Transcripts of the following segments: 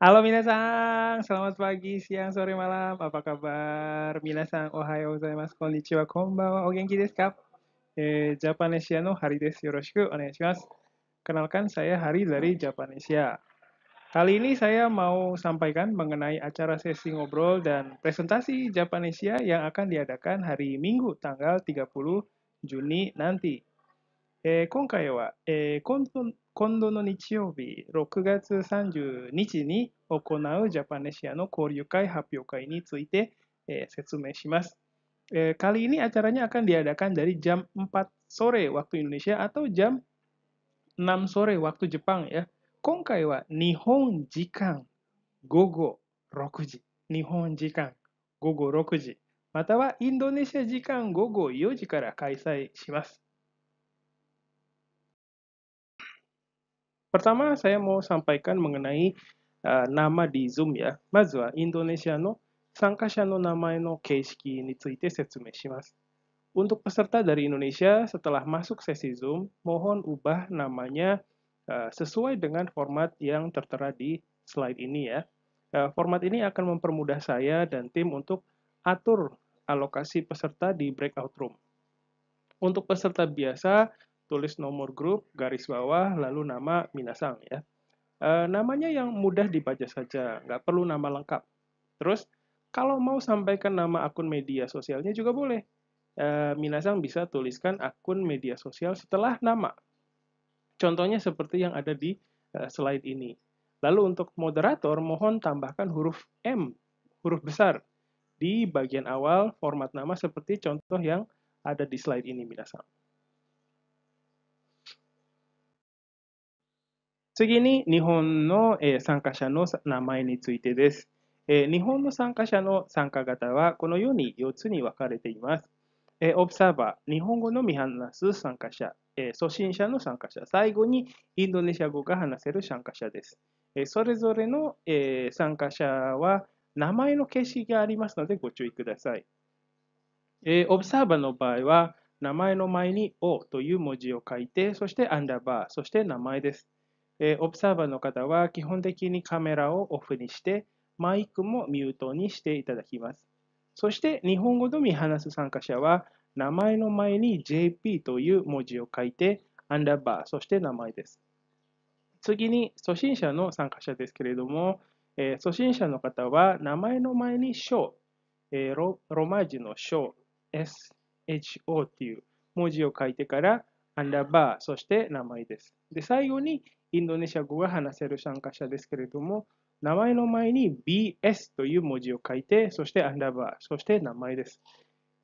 Halo minasang, selamat pagi, siang, sore, malam. Apa kabar? Minasang, ohayo gozaimasu, konnichiwa, konbawa, o genki desu ka? Eh, Japanesia no Hari desu, yoroshiku, onegaishimasu. Kenalkan, saya Hari dari Japanesia. Kali ini saya mau sampaikan mengenai acara sesi ngobrol dan presentasi Japanesia yang akan diadakan hari Minggu tanggal 30 Juni nanti. えー、今回は、えー、今度今度の日曜日6月30日に行うジャパネシアの交流会発表会について、えー、説明します。えー、kali ini acaranya akan diadakan dari jam 4 sore waktu Indonesia atau jam 6 sore waktu Jepang ya. 今回は日本時間午後6時、日本時間午後6時、またはインドネシア時間午後4時から開催します。Pertama, saya mau sampaikan mengenai uh, nama di Zoom ya, Indonesia no, no no nama Untuk peserta dari Indonesia, setelah masuk sesi Zoom, mohon ubah namanya uh, sesuai dengan format yang tertera di slide ini ya. Uh, format ini akan mempermudah saya dan tim untuk atur alokasi peserta di breakout room. Untuk peserta biasa, tulis nomor grup, garis bawah, lalu nama Minasang ya. E, namanya yang mudah dibaca saja, nggak perlu nama lengkap. Terus, kalau mau sampaikan nama akun media sosialnya juga boleh. E, Minasang bisa tuliskan akun media sosial setelah nama. Contohnya seperti yang ada di e, slide ini. Lalu untuk moderator, mohon tambahkan huruf M, huruf besar, di bagian awal format nama seperti contoh yang ada di slide ini, Minasang. 次に日本の参加者の名前についてです。日本の参加者の参加型はこのように4つに分かれています。オブサーバー、日本語のみ話す参加者、初心者の参加者、最後にインドネシア語が話せる参加者です。それぞれの参加者は名前の形式がありますのでご注意ください。オブサーバーの場合は名前の前に O という文字を書いて、そしてアンダーバー、そして名前です。えオブサーバーの方は基本的にカメラをオフにして、マイクもミュートにしていただきます。そして日本語のみ話す参加者は、名前の前に JP という文字を書いて、アンダーバー、そして名前です。次に、初心者の参加者ですけれども、えー、初心者の方は、名前の前に小、えー、ロロマ字の小、SHO という文字を書いてから、アンダーバー、そして名前です。で最後に、インドネシア語が話せる参加者ですけれども、名前の前に BS という文字を書いて、そしてアンダーバー、そして名前です。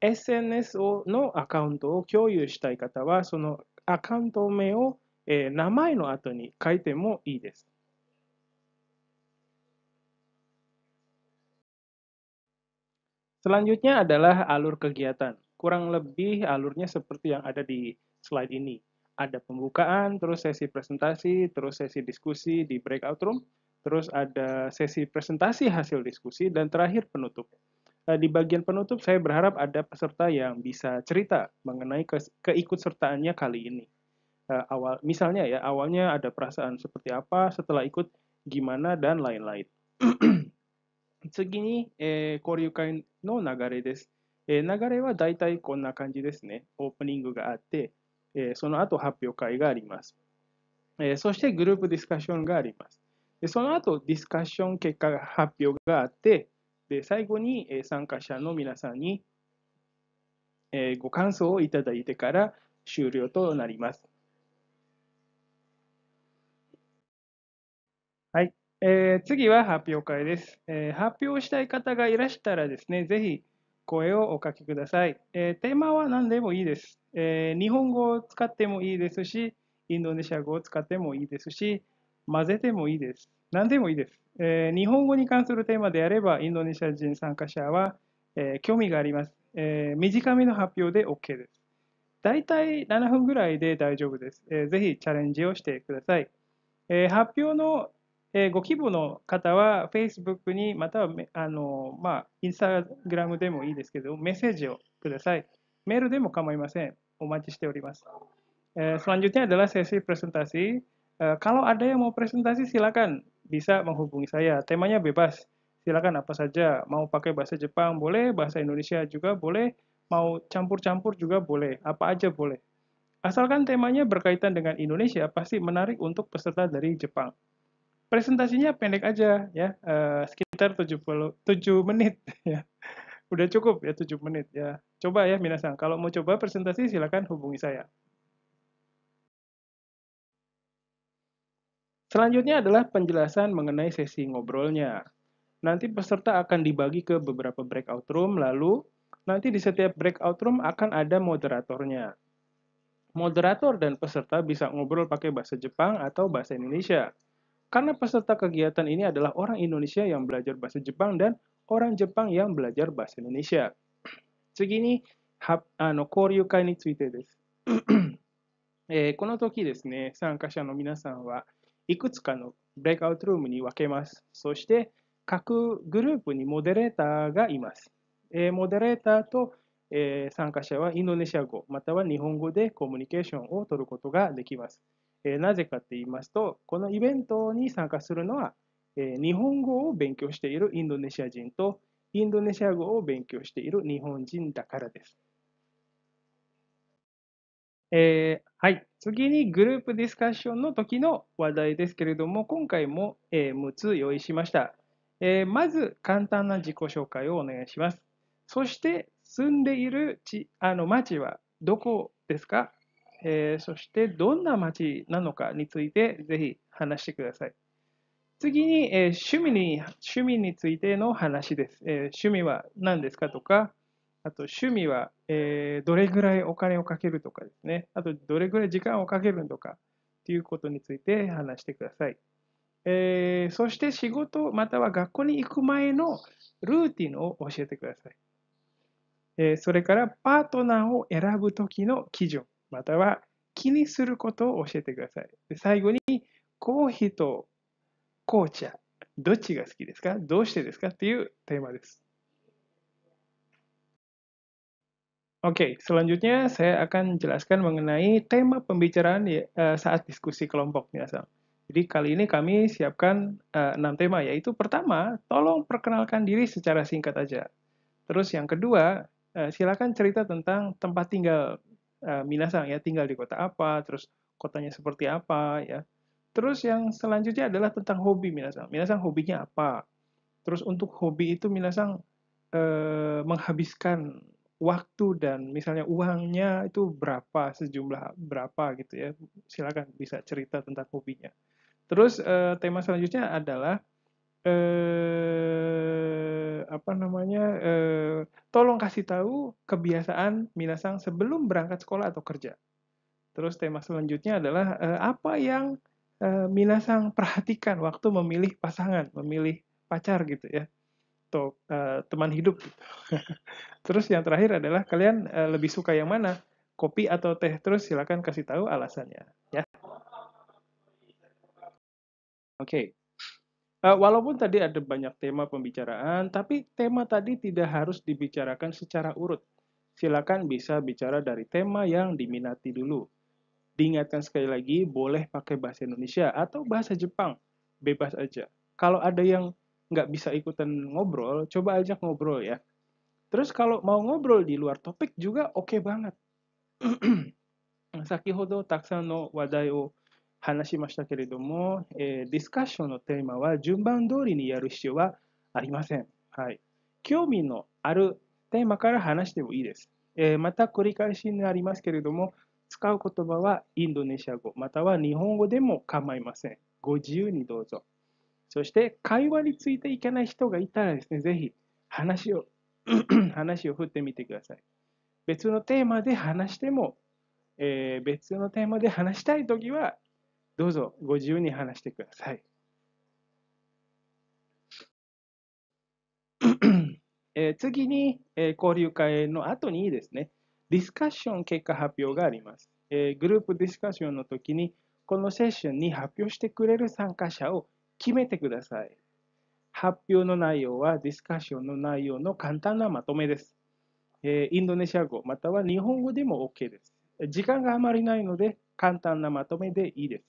SNS のアカウントを共有したい方は、そのアカウント名を、えー、名前の後に書いてもいいです。Selanjutnya adalah alur kegiatan. Kurang lebih alurnya seperti yang ada di slide ini. ada pembukaan, terus sesi presentasi, terus sesi diskusi di breakout room, terus ada sesi presentasi hasil diskusi, dan terakhir penutup. Eh, di bagian penutup, saya berharap ada peserta yang bisa cerita mengenai ke keikutsertaannya kali ini. Eh, awal, misalnya ya, awalnya ada perasaan seperti apa, setelah ikut gimana, dan lain-lain. Segini eh, no nagare Nagare wa kanji ne. Opening ga eh, atte. えその後発表会があります。えそしてグループディスカッションがあります。でその後ディスカッション結果発表があって、で最後に参加者の皆さんにご感想をいただいてから終了となります。はい、えー、次は発表会です、えー、発表したい方がいらしたらですね、ぜひ、声をおかけください。えー、テーマは何でもいいです、えー、日本語を使ってもいいですし、インドネシア語を使ってもいいですし、混ぜてもいいです。何でもいいです。えー、日本語に関するテーマであれば、インドネシア人参加者は、えー、興味があります、えー。短めの発表で OK です。大体7分ぐらいで大丈夫です。えー、ぜひチャレンジをしてください。えー、発表のえー、ご希望の方は、Facebook Facebook にまたはあの、まあ、Instagram でもいいですけど、メッセージをください。メールでも構いません。お待ちしております。えー、selanjutnya selanjutnya adalah sesi presentasi. kalau ada yang mau presentasi silakan bisa menghubungi saya. Temanya bebas. Silakan apa saja. Mau pakai bahasa Jepang boleh, bahasa Indonesia juga boleh, mau campur-campur juga boleh, apa aja boleh. Asalkan temanya berkaitan dengan Indonesia pasti menarik untuk peserta dari Jepang presentasinya pendek aja ya uh, sekitar 70 7 menit ya udah cukup ya 7 menit ya coba ya Minasang, kalau mau coba presentasi silahkan hubungi saya Selanjutnya adalah penjelasan mengenai sesi ngobrolnya. Nanti peserta akan dibagi ke beberapa breakout room, lalu nanti di setiap breakout room akan ada moderatornya. Moderator dan peserta bisa ngobrol pakai bahasa Jepang atau bahasa Indonesia. Karena peserta kegiatan ini adalah orang Indonesia yang belajar bahasa Jepang dan orang Jepang yang belajar bahasa Indonesia. 次に、交流会についてです、えー、この時ですね、参加者の皆さんはいくつかのブレイクアウトルームに分けます。そして、各グループにモデレーターがいます。えー、モデレーターと、えー、参加者はインドネシア語または日本語でコミュニケーションを取ることができます。えなぜかと言いますと、このイベントに参加するのは、え日本語を勉強しているインドネシア人と、インドネシア語を勉強している日本人だからです。えー、はい。次にグループディスカッションの時の話題ですけれども、今回も、えー、6つ用意しました、えー、まず簡単な自己紹介をお願いします。そして住んでいる地あの町はどこですかえー、そしてどんな街なのかについてぜひ話してください。次に、えー、趣味に趣味についての話です、えー、趣味は何ですかとか、あと趣味は、えー、どれぐらいお金をかけるとかですね、あとどれぐらい時間をかけるとかということについて話してください。えー、そして仕事または学校に行く前のルーティンを教えてください。えー、それからパートナーを選ぶときの基準。または気にすることを教えてください。で最後に、コーヒーと紅茶、どっちが好きですかどうしてですかっていうテーマです。Oke, okay, selanjutnya saya akan jelaskan mengenai tema pembicaraan di, eh, saat diskusi kelompok nih asal. Jadi kali ini kami siapkan uh, tema yaitu pertama, tolong perkenalkan diri secara singkat aja. Terus yang kedua, eh, silakan cerita tentang tempat tinggal uh, minasang ya tinggal di kota apa, terus kotanya seperti apa ya. Terus yang selanjutnya adalah tentang hobi minasang. Minasang hobinya apa? Terus untuk hobi itu minasang eh, menghabiskan waktu dan misalnya uangnya itu berapa sejumlah berapa gitu ya. Silakan bisa cerita tentang hobinya. Terus eh, tema selanjutnya adalah eh, apa namanya eh, tolong kasih tahu kebiasaan minasang sebelum berangkat sekolah atau kerja. Terus tema selanjutnya adalah eh, apa yang eh, minasang perhatikan waktu memilih pasangan, memilih pacar gitu ya atau uh, teman hidup. Gitu. Terus yang terakhir adalah kalian uh, lebih suka yang mana, kopi atau teh? Terus silakan kasih tahu alasannya, ya. Oke, okay. Eh, walaupun tadi ada banyak tema pembicaraan, tapi tema tadi tidak harus dibicarakan secara urut. Silakan bisa bicara dari tema yang diminati dulu. Diingatkan sekali lagi, boleh pakai bahasa Indonesia atau bahasa Jepang, bebas aja. Kalau ada yang nggak bisa ikutan ngobrol, coba ajak ngobrol ya. Terus kalau mau ngobrol di luar topik juga oke okay banget. Sakihodo taksa wadai o 話しましたけれども、えー、ディスカッションのテーマは順番通りにやる必要はありません。はい、興味のあるテーマから話してもいいです。えー、また繰り返しになりますけれども、使う言葉はインドネシア語、または日本語でも構いません。ご自由にどうぞ。そして、会話についていけない人がいたらですね、ぜひ話を 話を振ってみてください。別のテーマで話しても、えー、別のテーマで話したいときはどうぞご自由に話してください。えー、次に、えー、交流会の後にですね、ディスカッション結果発表があります。えー、グループディスカッションの時に、このセッションに発表してくれる参加者を決めてください。発表の内容はディスカッションの内容の簡単なまとめです。えインドネシア語または日本語でも OK です。時間があまりないので簡単なまとめでいいです。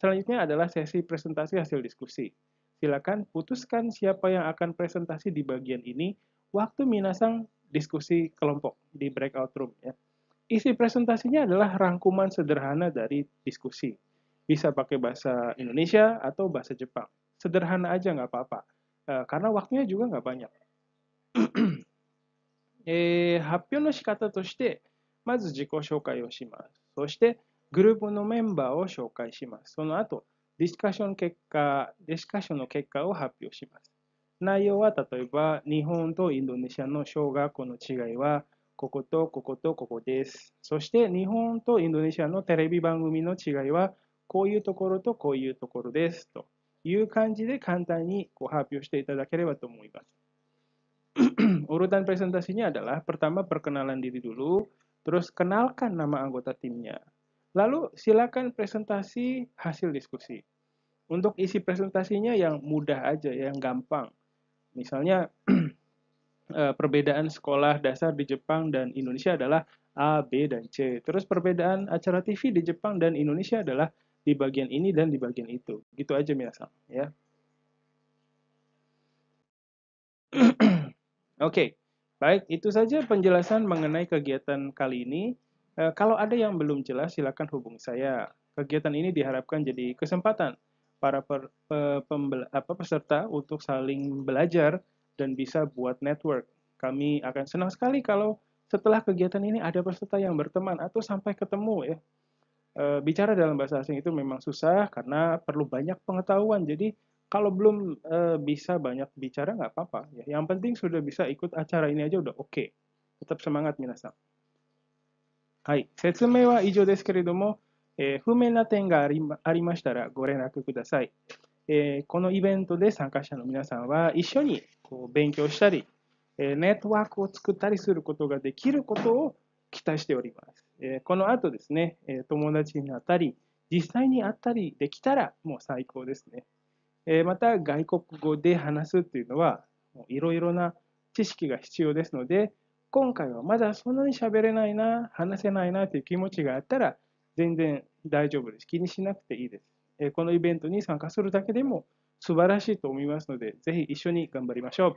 Selanjutnya adalah sesi presentasi hasil diskusi. Silakan putuskan siapa yang akan presentasi di bagian ini waktu Minasang diskusi kelompok di breakout room. Ya. Isi presentasinya adalah rangkuman sederhana dari diskusi. Bisa pakai bahasa Indonesia atau bahasa Jepang. Sederhana aja nggak apa-apa. E, karena waktunya juga nggak banyak. えー、発表の仕方として、まず自己紹介をします。そして、eh, グループのメンバーを紹介します。その後、ディスカッション結果、ディスカッションの結果を発表します。内容は例えば、日本とインドネシアの小学校の違いは、こことこことここです。そして、日本とインドネシアのテレビ番組の違いは、こういうところとこういうところです。という感じで簡単にこう発表していただければと思います。Urutan presentasinya adalah pertama perkenalan diri dulu, terus kenalkan nama anggota timnya. Lalu silakan presentasi hasil diskusi. Untuk isi presentasinya yang mudah aja, yang gampang. Misalnya eh, perbedaan sekolah dasar di Jepang dan Indonesia adalah A, B, dan C. Terus perbedaan acara TV di Jepang dan Indonesia adalah di bagian ini dan di bagian itu. Gitu aja biasa. ya. Oke, okay. baik itu saja penjelasan mengenai kegiatan kali ini. Eh, kalau ada yang belum jelas, silakan hubungi saya. Kegiatan ini diharapkan jadi kesempatan para per, pe, pembel, apa, peserta untuk saling belajar dan bisa buat network. Kami akan senang sekali kalau setelah kegiatan ini ada peserta yang berteman atau sampai ketemu ya. E, bicara dalam bahasa asing itu memang susah karena perlu banyak pengetahuan. Jadi kalau belum e, bisa banyak bicara nggak apa-apa. Ya. Yang penting sudah bisa ikut acara ini aja udah oke. Okay. Tetap semangat Minasang. はい、説明は以上ですけれども、えー、不明な点がありありましたらご連絡ください。えー、このイベントで参加者の皆さんは一緒にこう勉強したり、えー、ネットワークを作ったりすることができることを期待しております。えこの後ですね、え友達になったり、実際に会ったりできたらもう最高ですね。えまた、外国語で話すというのは、いろいろな知識が必要ですので、今回はまだそんなに喋れないな、話せないなという気持ちがあったら、全然大丈夫です。気にしなくていいです。えこのイベントに参加するだけでも素晴らしいと思いますので、ぜひ一緒に頑張りましょう。